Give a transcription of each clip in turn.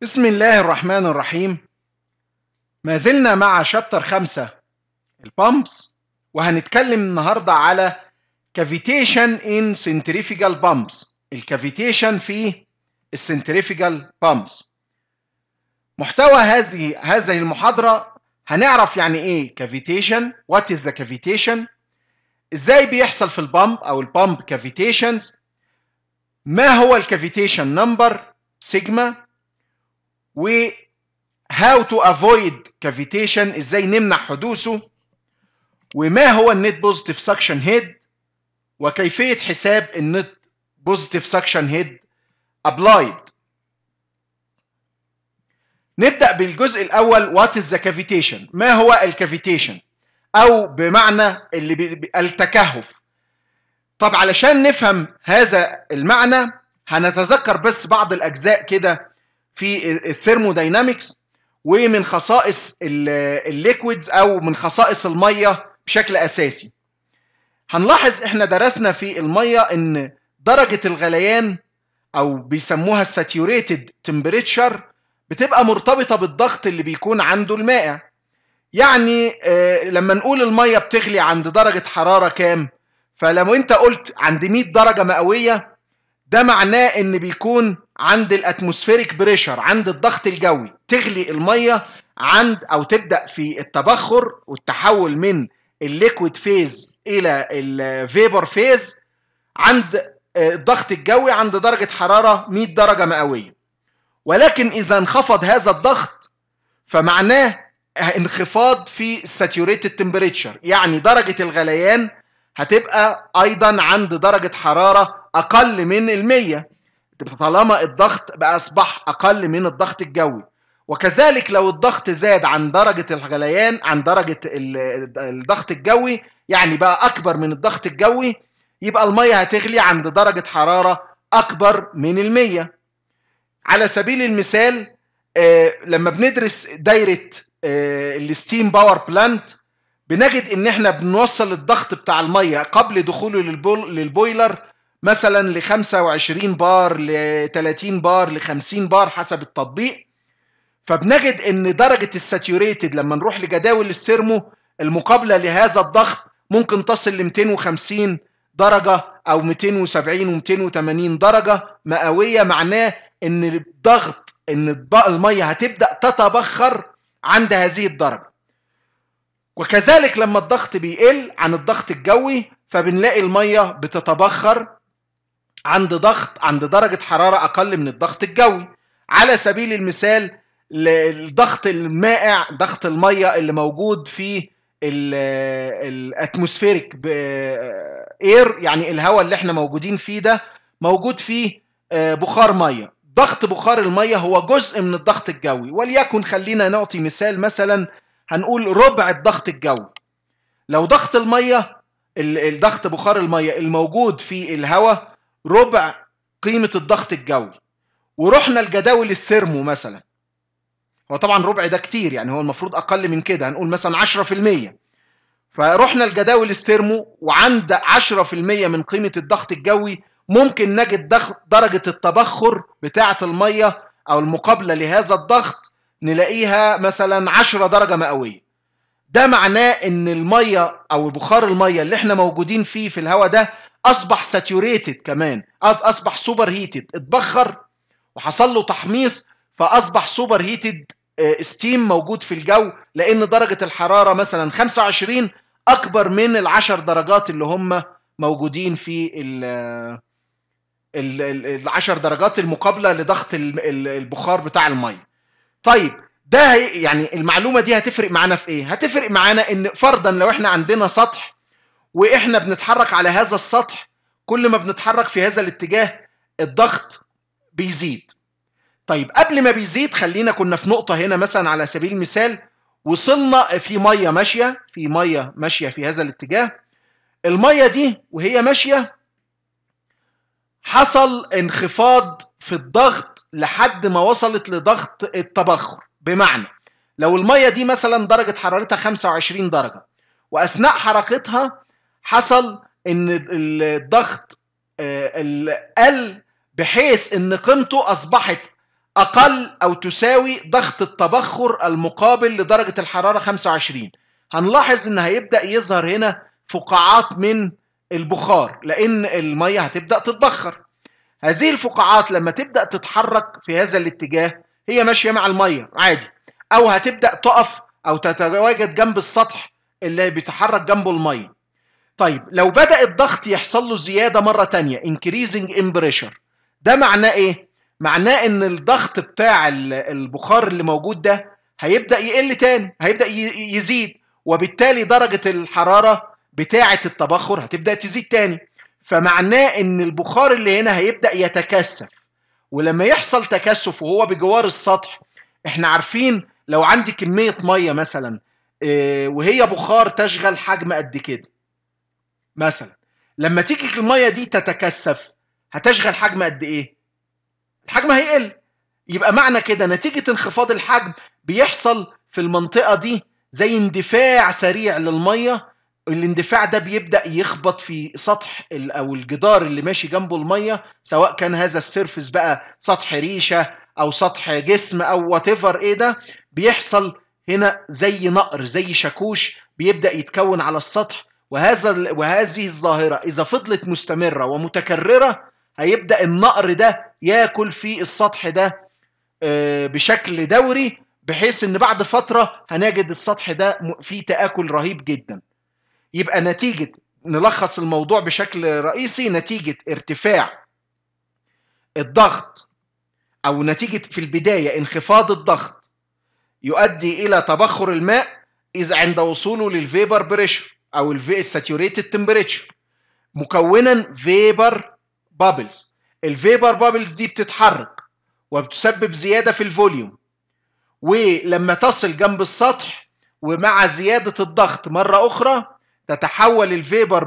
بسم الله الرحمن الرحيم ما زلنا مع شابتر خمسة البامبس وهنتكلم النهاردة على كافيتيشن in centrifugal pumps الكافيتيشن في السنتريفيجال بامبس محتوى هذه هذه المحاضرة هنعرف يعني ايه كافيتيشن what is the cavitation ازاي بيحصل في البامب او البامب كافيتيشنز ما هو الكافيتيشن نمبر سيجما و هاو تو افويد كافيتيشن ازاي نمنع حدوثه وما هو النت بوزيتيف سكشن هيد وكيفيه حساب النت بوزيتيف سكشن هيد ابلايد نبدا بالجزء الاول وات از ذا كافيتيشن ما هو الكافيتيشن او بمعنى اللي بي... التكهف طب علشان نفهم هذا المعنى هنتذكر بس بعض الاجزاء كده في الثيرموداينامكس ومن خصائص الليكويدز او من خصائص الميه بشكل اساسي هنلاحظ احنا درسنا في الميه ان درجه الغليان او بيسموها الساتيوريتد تمبريتشر بتبقى مرتبطه بالضغط اللي بيكون عنده المائع يعني آه، لما نقول الميه بتغلي عند درجه حراره كام فلو انت قلت عند 100 درجه مئويه ده معناه ان بيكون عند الاتموسفيريك بريشر عند الضغط الجوي تغلي الميه عند او تبدا في التبخر والتحول من الليكويد فيز الى الفيبر فيز عند آه، الضغط الجوي عند درجه حراره 100 درجه مئويه ولكن اذا انخفض هذا الضغط فمعناه انخفاض في الساتوريتد تمبريتشر يعني درجه الغليان هتبقى ايضا عند درجه حراره اقل من المية طالما الضغط بقى أصبح أقل من الضغط الجوي وكذلك لو الضغط زاد عن درجة الغليان عن درجة الضغط الجوي يعني بقى أكبر من الضغط الجوي يبقى المية هتغلي عند درجة حرارة أكبر من المية على سبيل المثال آه، لما بندرس دايرة آه، الستيم باور بلانت بنجد ان احنا بنوصل الضغط بتاع المية قبل دخوله للبويلر مثلا ل 25 بار ل 30 بار ل 50 بار حسب التطبيق فبنجد ان درجه الساتيوريتد لما نروح لجداول السيرمو المقابله لهذا الضغط ممكن تصل ل 250 درجه او 270 و280 درجه مئويه معناه ان الضغط ان الميه هتبدا تتبخر عند هذه الدرجه وكذلك لما الضغط بيقل عن الضغط الجوي فبنلاقي الميه بتتبخر عند ضغط عند درجة حرارة أقل من الضغط الجوي على سبيل المثال الضغط المائع ضغط المية اللي موجود في الاتموسفيريك اير يعني الهواء اللي احنا موجودين فيه ده موجود فيه آه، بخار ميه ضغط بخار الميه هو جزء من الضغط الجوي وليكن خلينا نعطي مثال مثلا هنقول ربع الضغط الجوي لو ضغط الميه الضغط بخار الميه الموجود في الهواء ربع قيمه الضغط الجوي ورحنا لجداول الثيرمو مثلا هو طبعا ربع ده كتير يعني هو المفروض اقل من كده هنقول مثلا 10% فرحنا لجداول الثيرمو وعند 10% من قيمه الضغط الجوي ممكن نجد درجه التبخر بتاعه الميه او المقابله لهذا الضغط نلاقيها مثلا 10 درجه مئويه ده معناه ان الميه او بخار الميه اللي احنا موجودين فيه في الهواء ده اصبح ساتيوريتد كمان اصبح سوبر هيتد اتبخر وحصل له تحميص فاصبح سوبر هيتد ستيم موجود في الجو لان درجه الحراره مثلا 25 اكبر من العشر درجات اللي هم موجودين في ال العشر درجات المقابله لضغط البخار بتاع الميه طيب ده يعني المعلومه دي هتفرق معانا في ايه هتفرق معانا ان فرضا لو احنا عندنا سطح واحنا بنتحرك على هذا السطح كل ما بنتحرك في هذا الاتجاه الضغط بيزيد طيب قبل ما بيزيد خلينا كنا في نقطه هنا مثلا على سبيل المثال وصلنا في ميه ماشيه في ميه ماشيه في هذا الاتجاه الميه دي وهي ماشيه حصل انخفاض في الضغط لحد ما وصلت لضغط التبخر بمعنى لو الميه دي مثلا درجه حرارتها 25 درجه واثناء حركتها حصل ان الضغط آه، قل بحيث ان قيمته اصبحت اقل او تساوي ضغط التبخر المقابل لدرجه الحراره 25 هنلاحظ ان هيبدا يظهر هنا فقاعات من البخار لان الميه هتبدا تتبخر هذه الفقاعات لما تبدا تتحرك في هذا الاتجاه هي ماشيه مع الميه عادي او هتبدا تقف او تتواجد جنب السطح اللي بيتحرك جنبه الميه طيب لو بدأ الضغط يحصل له زيادة مرة تانية increasing in pressure ده معناه ايه؟ معناه ان الضغط بتاع البخار اللي موجود ده هيبدأ يقل تاني هيبدأ يزيد وبالتالي درجة الحرارة بتاعة التبخر هتبدأ تزيد تاني فمعناه ان البخار اللي هنا هيبدأ يتكثف ولما يحصل تكثف وهو بجوار السطح احنا عارفين لو عندي كمية مية مثلا آه، وهي بخار تشغل حجم قد كده مثلا لما تيجي الميه دي تتكثف هتشغل حجم قد ايه الحجم هيقل يبقى معنى كده نتيجه انخفاض الحجم بيحصل في المنطقه دي زي اندفاع سريع للميه الاندفاع ده بيبدا يخبط في سطح او الجدار اللي ماشي جنبه الميه سواء كان هذا السيرفس بقى سطح ريشه او سطح جسم او وات ايه ده بيحصل هنا زي نقر زي شاكوش بيبدا يتكون على السطح وهذا وهذه الظاهرة إذا فضلت مستمرة ومتكررة هيبدأ النقر ده ياكل في السطح ده آه، بشكل دوري بحيث إن بعد فترة هنجد السطح ده فيه تآكل رهيب جدا يبقى نتيجة نلخص الموضوع بشكل رئيسي نتيجة ارتفاع الضغط أو نتيجة في البداية انخفاض الضغط يؤدي إلى تبخر الماء إذا عند وصوله للفيبر بريشر او الفي الساتيوريتد تمبريتشر مكونا فيبر بابلز الفيبر بابلز دي بتتحرك وبتسبب زياده في الفوليوم ولما تصل جنب السطح ومع زياده الضغط مره اخرى تتحول الفيبر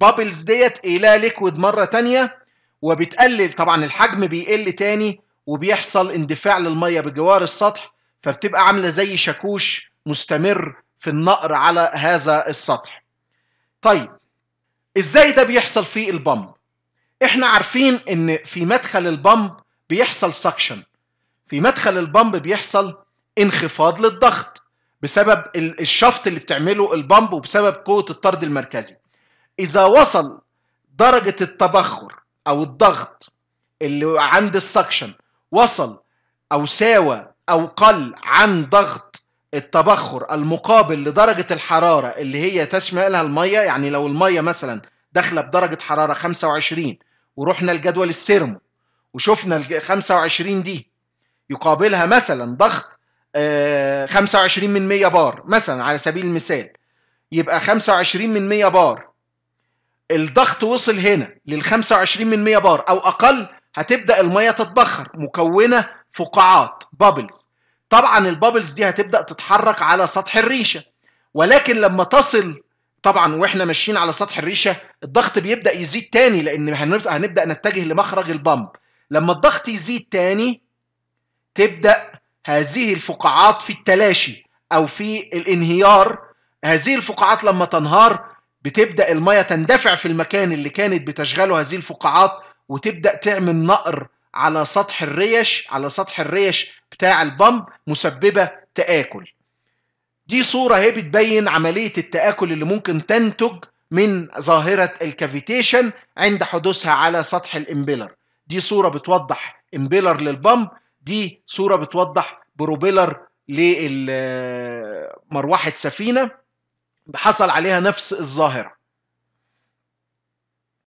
بابلز آه، ديت الى ليكويد مره ثانيه وبتقلل طبعا الحجم بيقل تاني وبيحصل اندفاع للميه بجوار السطح فبتبقى عامله زي شاكوش مستمر في النقر على هذا السطح طيب ازاي ده بيحصل في البامب احنا عارفين ان في مدخل البامب بيحصل سكشن في مدخل البامب بيحصل انخفاض للضغط بسبب الشفط اللي بتعمله البامب وبسبب قوه الطرد المركزي اذا وصل درجه التبخر او الضغط اللي عند السكشن وصل او ساوى او قل عن ضغط التبخر المقابل لدرجة الحرارة اللي هي تشملها المية يعني لو المية مثلا داخلة بدرجة حرارة 25 ورحنا لجدول السيرمو وشفنا ال 25 دي يقابلها مثلا ضغط 25 آه، من 100 بار مثلا على سبيل المثال يبقى 25 من 100 بار الضغط وصل هنا لل 25 من 100 بار او اقل هتبدا الميه تتبخر مكونه فقاعات بابلز طبعا البابلز دي هتبدا تتحرك على سطح الريشه ولكن لما تصل طبعا واحنا ماشيين على سطح الريشه الضغط بيبدا يزيد تاني لان هنبدا نتجه لمخرج البامب لما الضغط يزيد تاني تبدا هذه الفقاعات في التلاشي او في الانهيار هذه الفقاعات لما تنهار بتبدا الميه تندفع في المكان اللي كانت بتشغله هذه الفقاعات وتبدا تعمل نقر على سطح الريش على سطح الريش بتاع البمب مسببة تآكل دي صورة اهي بتبين عملية التآكل اللي ممكن تنتج من ظاهرة الكافيتيشن عند حدوثها على سطح الإمبيلر دي صورة بتوضح إمبيلر للبمب دي صورة بتوضح بروبيلر لمروحة سفينة حصل عليها نفس الظاهرة